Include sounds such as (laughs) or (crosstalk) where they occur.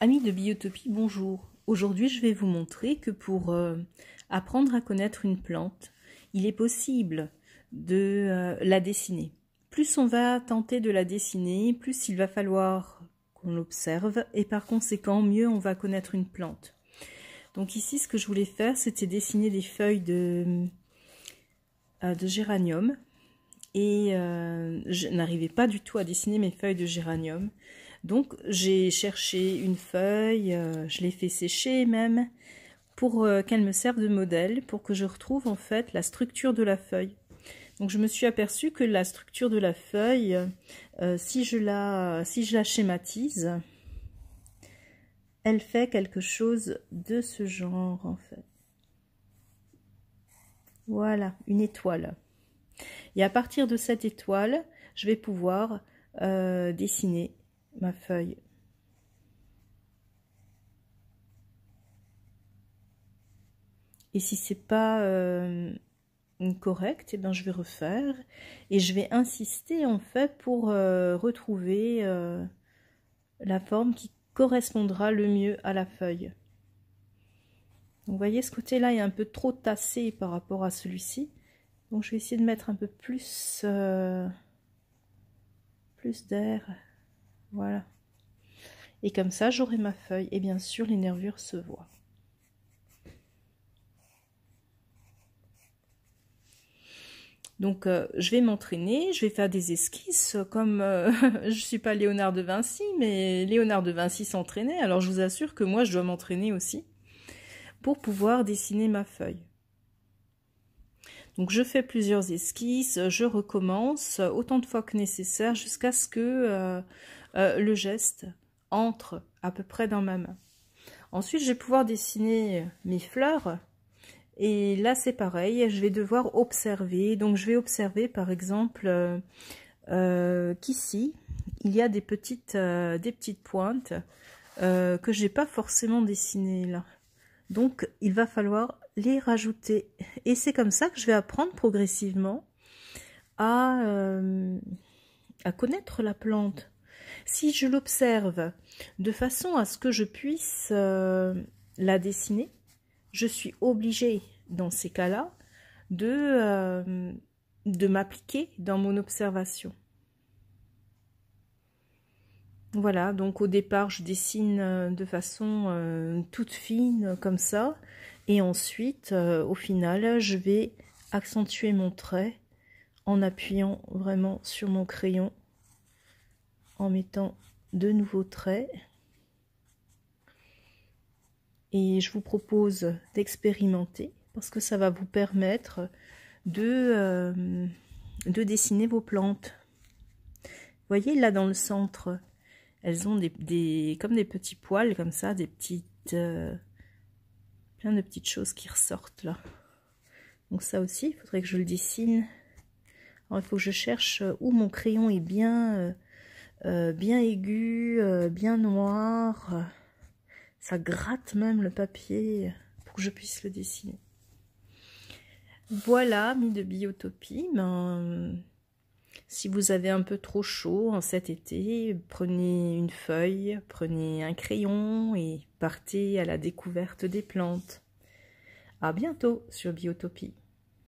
Amis de Biotopie, bonjour. Aujourd'hui, je vais vous montrer que pour euh, apprendre à connaître une plante, il est possible de euh, la dessiner. Plus on va tenter de la dessiner, plus il va falloir qu'on l'observe et par conséquent, mieux on va connaître une plante. Donc ici, ce que je voulais faire, c'était dessiner des feuilles de, euh, de géranium et je n'arrivais pas du tout à dessiner mes feuilles de géranium. Donc j'ai cherché une feuille, euh, je l'ai fait sécher même, pour euh, qu'elle me serve de modèle, pour que je retrouve en fait la structure de la feuille. Donc je me suis aperçue que la structure de la feuille, euh, si, je la, schématise, elle fait quelque chose de ce genre en fait. Voilà, une étoile. Et à partir de cette étoile, je vais pouvoir dessiner ma feuille. Et si c'est pas euh, correct, et eh ben je vais refaire et je vais insister en fait pour euh, retrouver euh, la forme qui correspondra le mieux à la feuille. vous voyez, ce côté-là est un peu trop tassé par rapport à celui-ci. Donc, je vais essayer de mettre un peu plus, plus d'air voilà. Et comme ça, j'aurai ma feuille. Et bien sûr, les nervures se voient. Donc, euh, je vais m'entraîner, je vais faire des esquisses, comme euh, (laughs) je ne suis pas Léonard de Vinci, mais Léonard de Vinci s'entraînait, alors je vous assure que moi, je dois m'entraîner aussi pour pouvoir dessiner ma feuille. Donc, je fais plusieurs esquisses, je recommence autant de fois que nécessaire jusqu'à ce que euh, euh, le geste entre à peu près dans ma main. Ensuite, je vais pouvoir dessiner mes fleurs. Et là, c'est pareil, je vais devoir observer. Donc, je vais observer, par exemple, euh, euh, qu'ici, il y a des petites, des petites pointes que que n'ai pas forcément dessinées là. Donc, il va falloir les rajouter. Et c'est comme ça que je vais apprendre progressivement à connaître la plante. Si je l'observe de façon à ce que je puisse euh, la dessiner, je suis obligée dans ces cas-là de, euh, de m'appliquer dans mon observation. Voilà, donc au départ, je dessine euh, de façon toute fine, comme ça. Et ensuite, au final, je vais accentuer mon trait en appuyant vraiment sur mon crayon en mettant de nouveaux traits. Et je vous propose d'expérimenter parce que ça va vous permettre de, euh, de dessiner vos plantes. Vous voyez là dans le centre, elles ont des, comme des petits poils comme ça, des petites euh, plein de petites choses qui ressortent là. Donc ça aussi, il faudrait que je le dessine. Alors il faut que je cherche où mon crayon est bien, euh, euh, bien aigu, euh, bien noir. Ça gratte même le papier pour que je puisse le dessiner. Voilà, mis de biotopie. Ben, si vous avez un peu trop chaud en cet été, prenez une feuille, prenez un crayon et partez à la découverte des plantes. À bientôt sur Biotopie.